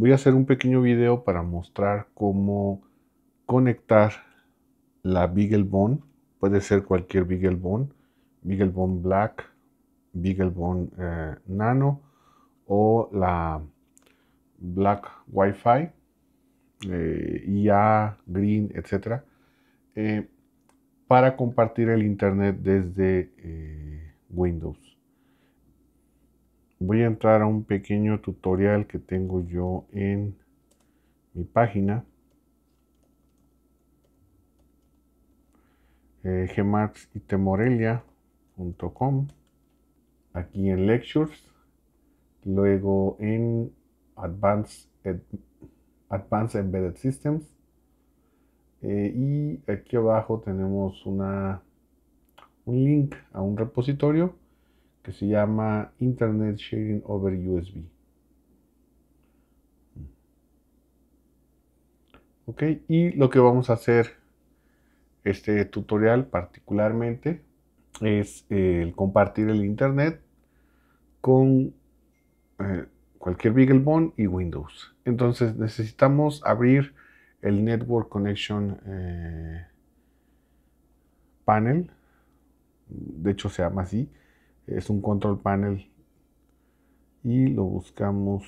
voy a hacer un pequeño video para mostrar cómo conectar la BeagleBone, puede ser cualquier BeagleBone, BeagleBone Black, BeagleBone eh, Nano o la Black Wi-Fi, eh, IA, Green, etc. Eh, para compartir el internet desde Windows voy a entrar a un pequeño tutorial que tengo yo en mi página eh, gmaxitmorelia.com, aquí en lectures luego en advanced, advanced embedded systems eh, y aquí abajo tenemos un link a un repositorio que se llama Internet Sharing over USB. Ok, y lo que vamos a hacer este tutorial particularmente es eh, el compartir el internet con eh, cualquier BeagleBone y Windows. Entonces necesitamos abrir el Network Connection eh, Panel, de hecho se llama así, es un control panel y lo buscamos,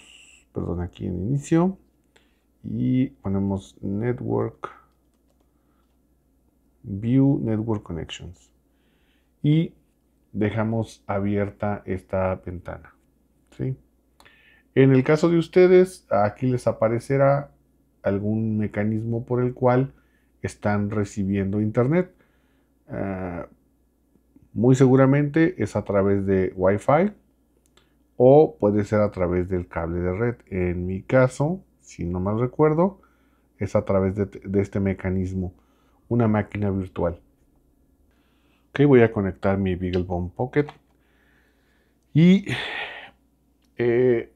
perdón, aquí en inicio y ponemos network view network connections y dejamos abierta esta ventana. En el caso de ustedes, aquí les aparecerá algún mecanismo por el cual están recibiendo internet. Ah, muy seguramente es a través de Wi-Fi o puede ser a través del cable de red. En mi caso, si no mal recuerdo, es a través de, este mecanismo, una máquina virtual. Ok, voy a conectar mi BeagleBone Pocket y eh,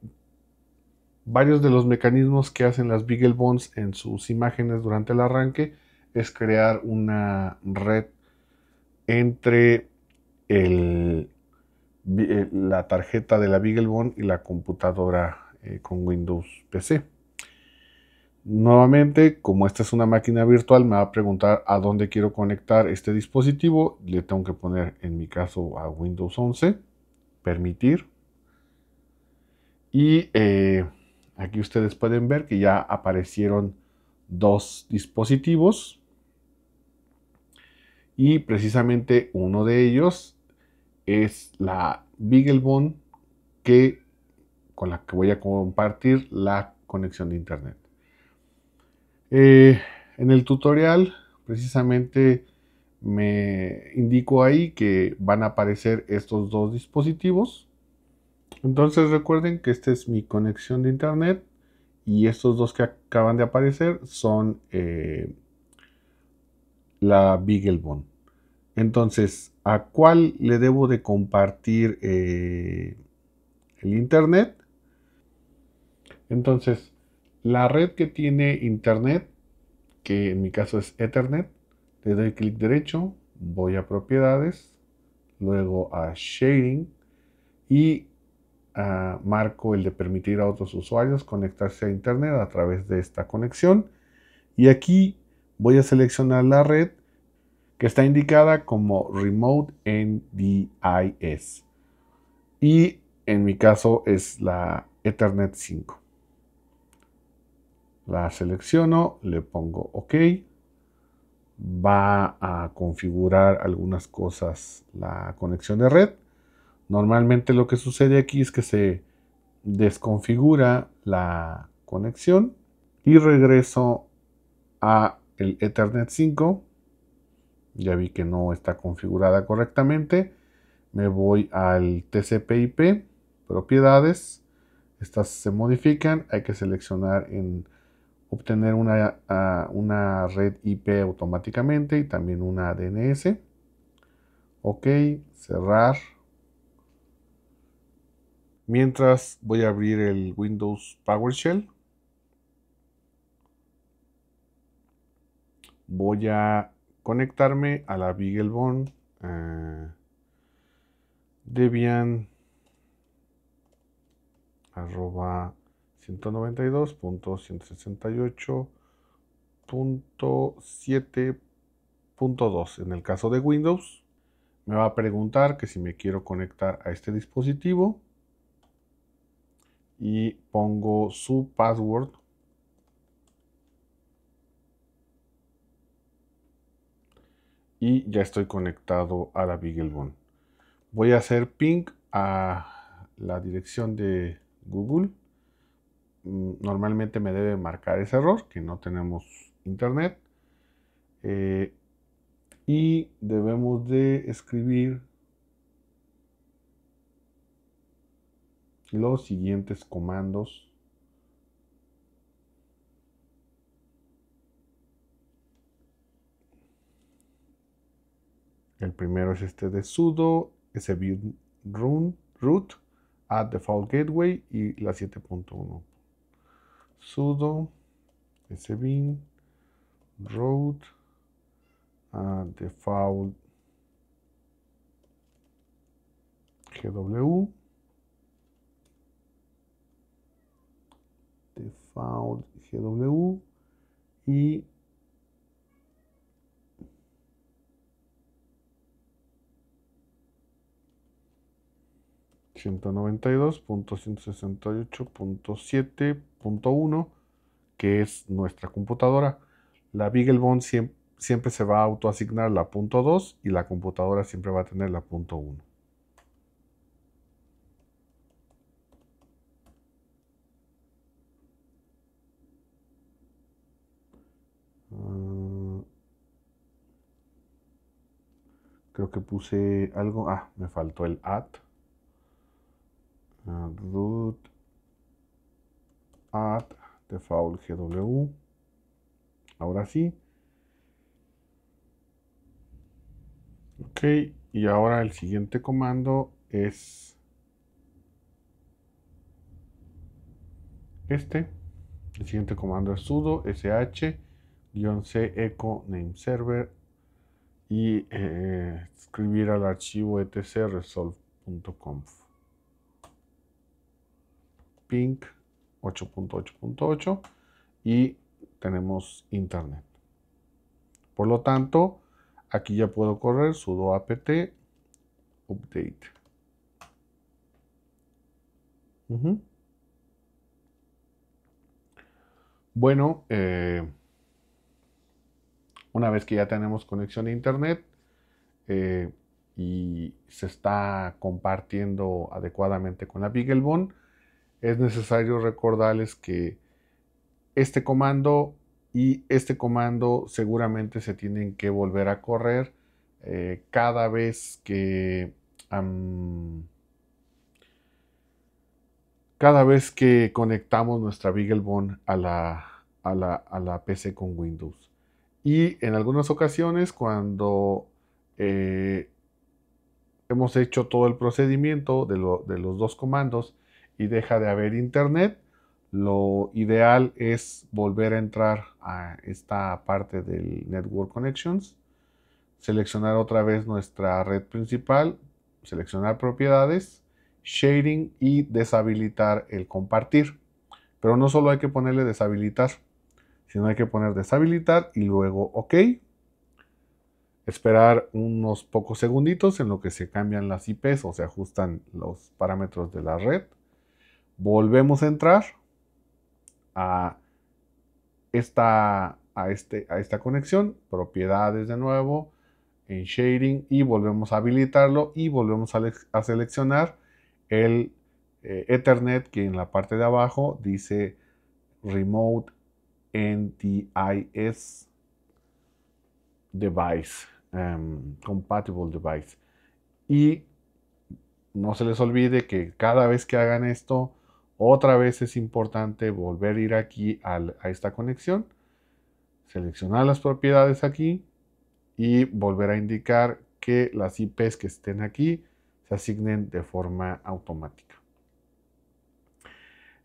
varios de los mecanismos que hacen las BeagleBones en sus imágenes durante el arranque es crear una red entre eh, la tarjeta de la BeagleBone y la computadora eh, con Windows PC. Nuevamente, como esta es una máquina virtual, me va a preguntar a dónde quiero conectar este dispositivo. Le tengo que poner, en mi caso, a Windows 11, permitir. Y eh, aquí ustedes pueden ver que ya aparecieron dos dispositivos. Y precisamente uno de ellos es la BeagleBone que, con la que voy a compartir la conexión de internet. Eh, en el tutorial precisamente me indico ahí que van a aparecer estos dos dispositivos. Entonces recuerden que esta es mi conexión de internet y estos dos que acaban de aparecer son eh, la BeagleBone. Entonces a cuál le debo de compartir eh, el internet. Entonces, la red que tiene internet, que en mi caso es Ethernet, le doy clic derecho, voy a propiedades, luego a sharing y ah, marco el de permitir a otros usuarios conectarse a internet a través de esta conexión. Y aquí voy a seleccionar la red que está indicada como Remote NDIS. Y en mi caso es la Ethernet 5. La selecciono, le pongo OK. Va a configurar algunas cosas la conexión de red. Normalmente lo que sucede aquí es que se desconfigura la conexión y regreso a el Ethernet 5 ya vi que no está configurada correctamente. Me voy al TCP/IP, propiedades. Estas se modifican. Hay que seleccionar en obtener una, ah, una red IP automáticamente y también una DNS. Ok, cerrar. Mientras voy a abrir el Windows PowerShell. Voy a conectarme a la BeagleBone eh, Debian arroba 192.168.7.2 en el caso de Windows me va a preguntar que si me quiero conectar a este dispositivo y pongo su password y ya estoy conectado a la BeagleBone. Voy a hacer ping a la dirección de Google. Mm, normalmente me debe marcar ese error que no tenemos internet. Eh, y debemos de escribir los siguientes comandos El primero es este de sudo, ese run, root, at default gateway y la 7.1. sudo, sbin, root, a default gw, default gw y 192.168.7.1, que es nuestra computadora. La BeagleBone siempre, se va a autoasignar la punto .2 y la computadora siempre va a tener la punto .1. Ah, creo que puse algo, ah, me faltó el at. Ah, root add default gw ahora sí ok y ahora el siguiente comando es este el siguiente comando es sudo sh c echo name server y eh, escribir al archivo etc resolve.conf pink 8.8.8 y tenemos internet. Por lo tanto, aquí ya puedo correr sudo apt update. Bueno, eh, una vez que ya tenemos conexión a internet eh, y se está compartiendo adecuadamente con la BeagleBone, es necesario recordarles que este comando y este comando seguramente se tienen que volver a correr eh, cada vez que cada vez que conectamos nuestra BeagleBone a la, a la, a la PC con Windows. Y en algunas ocasiones cuando eh, hemos hecho todo el procedimiento de los dos comandos y deja de haber internet, lo ideal es volver a entrar a esta parte del Network Connections, seleccionar otra vez nuestra red principal, seleccionar propiedades, Sharing y deshabilitar el compartir. Pero no solo hay que ponerle deshabilitar, sino hay que poner deshabilitar y luego OK. Esperar unos pocos segunditos en lo que se cambian las IPs o se ajustan los parámetros de la red volvemos a entrar este, a esta, conexión, propiedades de nuevo, en shading y volvemos a habilitarlo y volvemos a, seleccionar el eh, Ethernet que en la parte de abajo dice Remote NTIS Device, em, Compatible Device. Y no se les olvide que cada vez que hagan esto, otra vez es importante volver a ir aquí a, esta conexión, seleccionar las propiedades aquí y volver a indicar que las IPs que estén aquí se asignen de forma automática.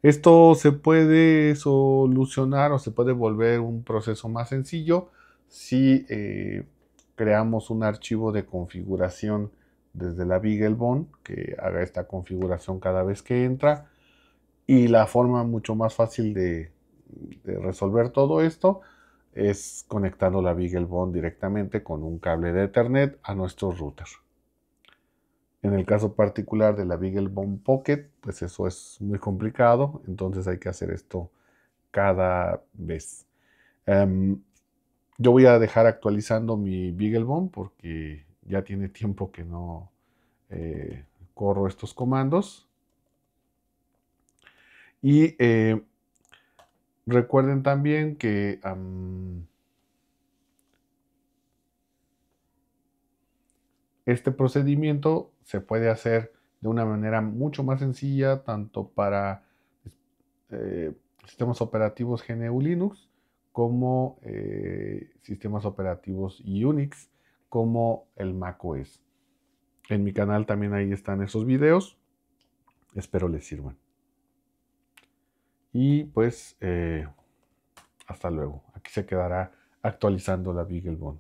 Esto se puede solucionar o se puede volver un proceso más sencillo si eh, creamos un archivo de configuración desde la BeagleBone que haga esta configuración cada vez que entra y la forma mucho más fácil de, resolver todo esto es conectando la BeagleBone directamente con un cable de Ethernet a nuestro router. En el caso particular de la BeagleBone Pocket, pues eso es muy complicado, entonces hay que hacer esto cada vez. Em, yo voy a dejar actualizando mi BeagleBone porque ya tiene tiempo que no eh, corro estos comandos. Y eh, recuerden también que... este procedimiento se puede hacer de una manera mucho más sencilla, tanto para eh, sistemas operativos GNU Linux como eh, sistemas operativos Unix, como el macOS. En mi canal también ahí están esos videos. Espero les sirvan. Y pues, eh, hasta luego. Aquí se quedará actualizando la Beagle